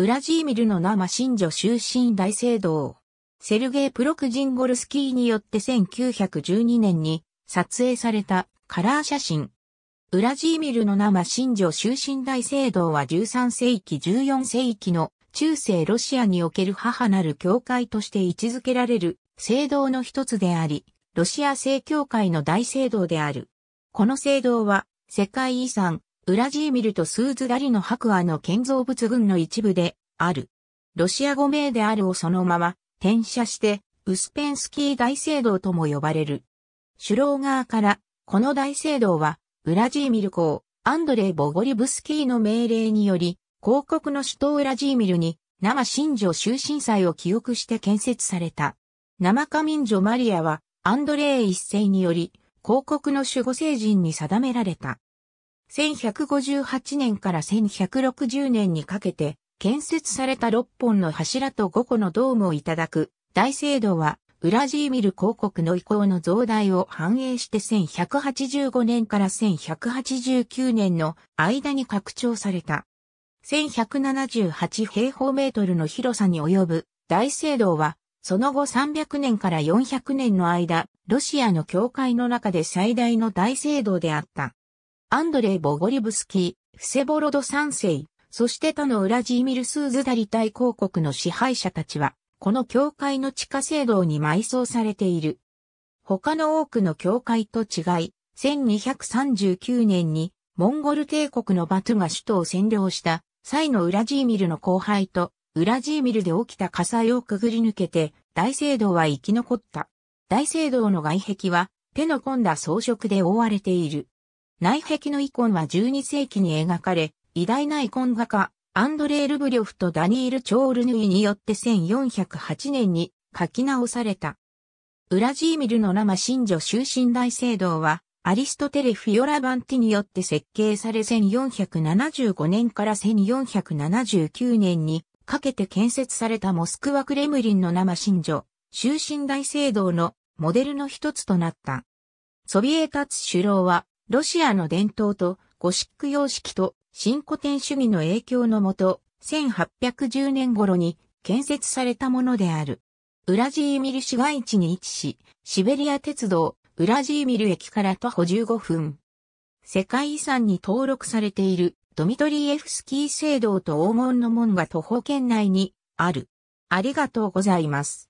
ウラジーミルの生新女終身大聖堂。セルゲイ・プロクジンゴルスキーによって1912年に撮影されたカラー写真。ウラジーミルの生新女終身大聖堂は13世紀14世紀の中世ロシアにおける母なる教会として位置づけられる聖堂の一つであり、ロシア正教会の大聖堂である。この聖堂は世界遺産ウラジーミルとスーズダリの白亜の建造物群の一部である。ロシア語名であるをそのまま転写して、ウスペンスキー大聖堂とも呼ばれる。シュローから、この大聖堂は、ウラジーミル公、アンドレイ・ボゴリブスキーの命令により、広告の首都ウラジーミルに、生新女終身祭を記憶して建設された。生カ民女マリアは、アンドレイ一世により、広告の守護聖人に定められた。1158年から1160年にかけて建設された6本の柱と5個のドームをいただく大聖堂はウラジーミル公国の意向の増大を反映して1185年から1189年の間に拡張された。1178平方メートルの広さに及ぶ大聖堂は、その後300年から400年の間、ロシアの教会の中で最大の大聖堂であった。アンドレイ・ボゴリブスキー、フセボロド三世、そして他のウラジーミル・スーズダリ大公国の支配者たちは、この教会の地下聖堂に埋葬されている。他の多くの教会と違い、1239年にモンゴル帝国のバトゥが首都を占領した際のウラジーミルの後輩とウラジーミルで起きた火災をくぐり抜けて大聖堂は生き残った。大聖堂の外壁は手の込んだ装飾で覆われている。内壁のイコンは12世紀に描かれ、偉大なイコン画家、アンドレー・ルブリョフとダニール・チョールヌイによって1408年に書き直された。ウラジーミルの生マ神女終身大聖堂は、アリストテレ・フィオラ・バンティによって設計され1475年から1479年にかけて建設されたモスクワ・クレムリンの生神女、終身大聖堂のモデルの一つとなった。ソビエタツ首領はロシアの伝統とゴシック様式と新古典主義の影響のもと、1810年頃に建設されたものである。ウラジーミル市街地に位置し、シベリア鉄道、ウラジーミル駅から徒歩15分。世界遺産に登録されているドミトリーエフスキー聖堂と黄門の門が徒歩圏内にある。ありがとうございます。